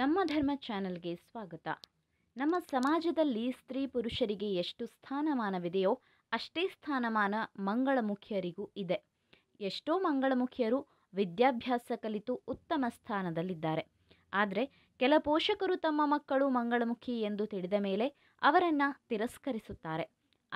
ನಮ್ಮ ಧರ್ಮ ಚಾನೆಲ್ಗೆ ಸ್ವಾಗತ ನಮ್ಮ ಸಮಾಜದಲ್ಲಿ ಸ್ತ್ರೀ ಪುರುಷರಿಗೆ ಎಷ್ಟು ಸ್ಥಾನಮಾನವಿದೆಯೋ ಅಷ್ಟೇ ಸ್ಥಾನಮಾನ ಮಂಗಳಮುಖಿಯರಿಗೂ ಇದೆ ಎಷ್ಟೋ ಮಂಗಳಮುಖಿಯರು ವಿದ್ಯಾಭ್ಯಾಸ ಕಲಿತು ಉತ್ತಮ ಸ್ಥಾನದಲ್ಲಿದ್ದಾರೆ ಆದರೆ ಕೆಲ ಪೋಷಕರು ತಮ್ಮ ಮಕ್ಕಳು ಮಂಗಳಮುಖಿ ಎಂದು ತಿಳಿದ ಮೇಲೆ ಅವರನ್ನು ತಿರಸ್ಕರಿಸುತ್ತಾರೆ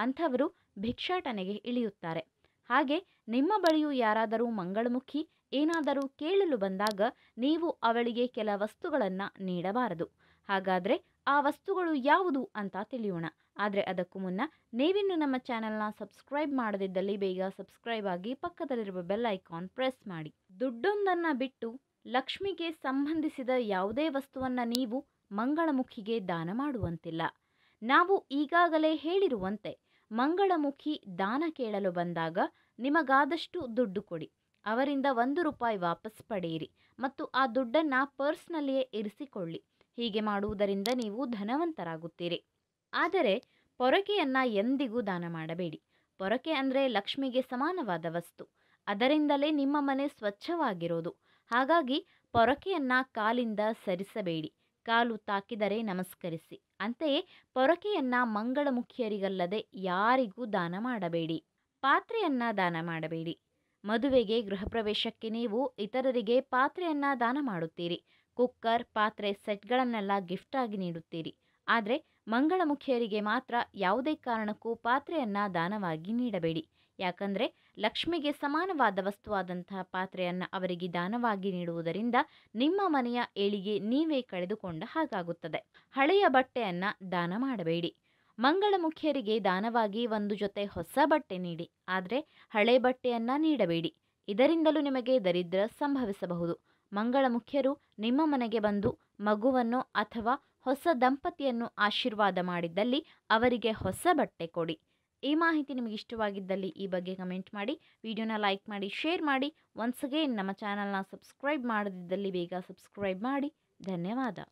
ಅಂಥವರು ಭಿಕ್ಷಾಟನೆಗೆ ಇಳಿಯುತ್ತಾರೆ ಹಾಗೆ ನಿಮ್ಮ ಬಳಿಯೂ ಯಾರಾದರೂ ಮಂಗಳಮುಖಿ ಏನಾದರೂ ಕೇಳಲು ಬಂದಾಗ ನೀವು ಅವಳಿಗೆ ಕೆಲ ವಸ್ತುಗಳನ್ನು ನೀಡಬಾರದು ಹಾಗಾದರೆ ಆ ವಸ್ತುಗಳು ಯಾವುದು ಅಂತ ತಿಳಿಯೋಣ ಆದರೆ ಅದಕ್ಕೂ ಮುನ್ನ ನೀವಿನ್ನು ನಮ್ಮ ಚಾನೆಲ್ನ ಸಬ್ಸ್ಕ್ರೈಬ್ ಮಾಡದಿದ್ದಲ್ಲಿ ಬೇಗ ಸಬ್ಸ್ಕ್ರೈಬ್ ಆಗಿ ಪಕ್ಕದಲ್ಲಿರುವ ಬೆಲ್ ಐಕಾನ್ ಪ್ರೆಸ್ ಮಾಡಿ ದುಡ್ಡೊಂದನ್ನು ಬಿಟ್ಟು ಲಕ್ಷ್ಮಿಗೆ ಸಂಬಂಧಿಸಿದ ಯಾವುದೇ ವಸ್ತುವನ್ನು ನೀವು ಮಂಗಳಮುಖಿಗೆ ದಾನ ಮಾಡುವಂತಿಲ್ಲ ನಾವು ಈಗಾಗಲೇ ಹೇಳಿರುವಂತೆ ಮಂಗಳಮುಖಿ ದಾನ ಕೇಳಲು ಬಂದಾಗ ನಿಮಗಾದಷ್ಟು ದುಡ್ಡು ಕೊಡಿ ಅವರಿಂದ ಒಂದು ರೂಪಾಯಿ ವಾಪಸ್ ಪಡೆಯಿರಿ ಮತ್ತು ಆ ದುಡ್ಡನ್ನು ಪರ್ಸ್ನಲ್ಲಿಯೇ ಇರಿಸಿಕೊಳ್ಳಿ ಹೀಗೆ ಮಾಡುವುದರಿಂದ ನೀವು ಧನವಂತರಾಗುತ್ತೀರಿ ಆದರೆ ಪೊರಕೆಯನ್ನು ಎಂದಿಗೂ ದಾನ ಮಾಡಬೇಡಿ ಪೊರಕೆ ಅಂದರೆ ಲಕ್ಷ್ಮಿಗೆ ಸಮಾನವಾದ ವಸ್ತು ಅದರಿಂದಲೇ ನಿಮ್ಮ ಮನೆ ಸ್ವಚ್ಛವಾಗಿರೋದು ಹಾಗಾಗಿ ಪೊರಕೆಯನ್ನು ಕಾಲಿಂದ ಸರಿಸಬೇಡಿ ಕಾಲು ತಾಕಿದರೆ ನಮಸ್ಕರಿಸಿ ಅಂತೆಯೇ ಪೊರಕೆಯನ್ನು ಮಂಗಳಮುಖಿಯರಿಗಲ್ಲದೆ ಯಾರಿಗೂ ದಾನ ಮಾಡಬೇಡಿ ಪಾತ್ರೆಯನ್ನು ದಾನ ಮಾಡಬೇಡಿ ಮದುವೆಗೆ ಗೃಹಪ್ರವೇಶಕ್ಕೆ ನೀವು ಇತರರಿಗೆ ಪಾತ್ರೆಯನ್ನು ದಾನ ಮಾಡುತ್ತೀರಿ ಕುಕ್ಕರ್ ಪಾತ್ರೆ ಸೆಟ್ಗಳನ್ನೆಲ್ಲ ಗಿಫ್ಟ್ ಆಗಿ ನೀಡುತ್ತೀರಿ ಆದರೆ ಮಂಗಳಮುಖಿಯರಿಗೆ ಮಾತ್ರ ಯಾವುದೇ ಕಾರಣಕ್ಕೂ ಪಾತ್ರೆಯನ್ನು ದಾನವಾಗಿ ನೀಡಬೇಡಿ ಯಾಕಂದರೆ ಲಕ್ಷ್ಮಿಗೆ ಸಮಾನವಾದ ವಸ್ತುವಾದಂತಹ ಪಾತ್ರೆಯನ್ನು ಅವರಿಗೆ ದಾನವಾಗಿ ನೀಡುವುದರಿಂದ ನಿಮ್ಮ ಮನೆಯ ಏಳಿಗೆ ನೀವೇ ಕಳೆದುಕೊಂಡ ಹಾಗಾಗುತ್ತದೆ ಹಳೆಯ ಬಟ್ಟೆಯನ್ನು ದಾನ ಮಾಡಬೇಡಿ ಮುಖ್ಯರಿಗೆ ದಾನವಾಗಿ ಒಂದು ಜೊತೆ ಹೊಸ ಬಟ್ಟೆ ನೀಡಿ ಆದರೆ ಹಳೆ ಬಟ್ಟೆಯನ್ನು ನೀಡಬೇಡಿ ಇದರಿಂದಲೂ ನಿಮಗೆ ದರಿದ್ರ ಸಂಭವಿಸಬಹುದು ಮಂಗಳ ಮುಖ್ಯರು ನಿಮ್ಮ ಮನೆಗೆ ಬಂದು ಮಗುವನ್ನು ಅಥವಾ ಹೊಸ ದಂಪತಿಯನ್ನು ಆಶೀರ್ವಾದ ಮಾಡಿದ್ದಲ್ಲಿ ಅವರಿಗೆ ಹೊಸ ಬಟ್ಟೆ ಕೊಡಿ ಈ ಮಾಹಿತಿ ನಿಮಗೆ ಇಷ್ಟವಾಗಿದ್ದಲ್ಲಿ ಈ ಬಗ್ಗೆ ಕಮೆಂಟ್ ಮಾಡಿ ವಿಡಿಯೋನ ಲೈಕ್ ಮಾಡಿ ಶೇರ್ ಮಾಡಿ ಒನ್ಸ್ ಅಗೇನ್ ನಮ್ಮ ಚಾನಲ್ನ ಸಬ್ಸ್ಕ್ರೈಬ್ ಮಾಡದಿದ್ದಲ್ಲಿ ಬೇಗ ಸಬ್ಸ್ಕ್ರೈಬ್ ಮಾಡಿ ಧನ್ಯವಾದ